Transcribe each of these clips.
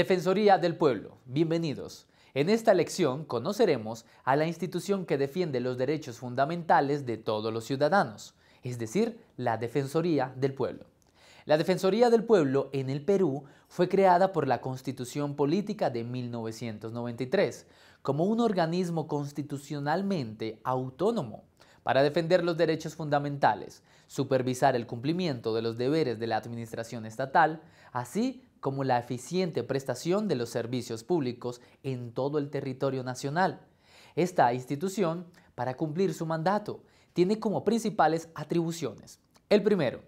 Defensoría del Pueblo, bienvenidos. En esta lección conoceremos a la institución que defiende los derechos fundamentales de todos los ciudadanos, es decir, la Defensoría del Pueblo. La Defensoría del Pueblo en el Perú fue creada por la Constitución Política de 1993 como un organismo constitucionalmente autónomo para defender los derechos fundamentales, supervisar el cumplimiento de los deberes de la administración estatal, así como la eficiente prestación de los servicios públicos en todo el territorio nacional. Esta institución, para cumplir su mandato, tiene como principales atribuciones. El primero,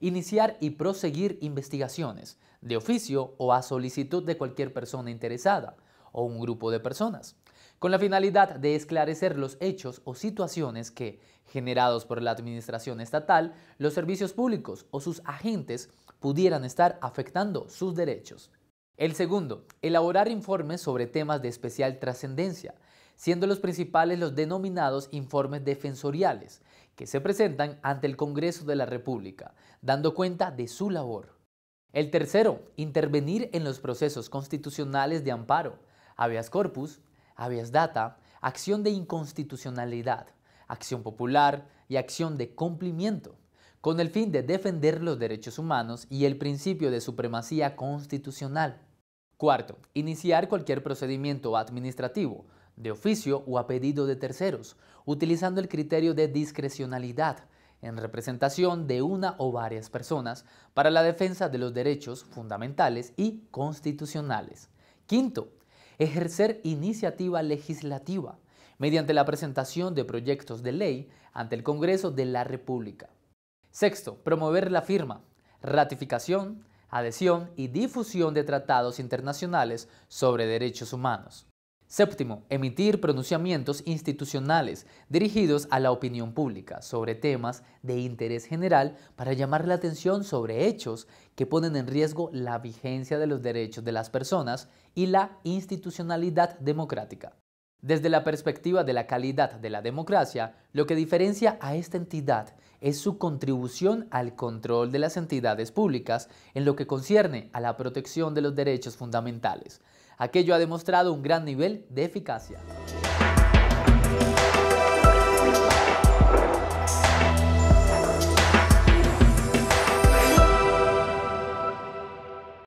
iniciar y proseguir investigaciones, de oficio o a solicitud de cualquier persona interesada o un grupo de personas con la finalidad de esclarecer los hechos o situaciones que, generados por la administración estatal, los servicios públicos o sus agentes pudieran estar afectando sus derechos. El segundo, elaborar informes sobre temas de especial trascendencia, siendo los principales los denominados informes defensoriales, que se presentan ante el Congreso de la República, dando cuenta de su labor. El tercero, intervenir en los procesos constitucionales de amparo, habeas corpus, habeas data, acción de inconstitucionalidad, acción popular y acción de cumplimiento, con el fin de defender los derechos humanos y el principio de supremacía constitucional. Cuarto, iniciar cualquier procedimiento administrativo, de oficio o a pedido de terceros, utilizando el criterio de discrecionalidad, en representación de una o varias personas para la defensa de los derechos fundamentales y constitucionales. Quinto, ejercer iniciativa legislativa mediante la presentación de proyectos de ley ante el Congreso de la República. Sexto, promover la firma, ratificación, adhesión y difusión de tratados internacionales sobre derechos humanos. Séptimo, emitir pronunciamientos institucionales dirigidos a la opinión pública sobre temas de interés general para llamar la atención sobre hechos que ponen en riesgo la vigencia de los derechos de las personas y la institucionalidad democrática. Desde la perspectiva de la calidad de la democracia, lo que diferencia a esta entidad es su contribución al control de las entidades públicas en lo que concierne a la protección de los derechos fundamentales Aquello ha demostrado un gran nivel de eficacia.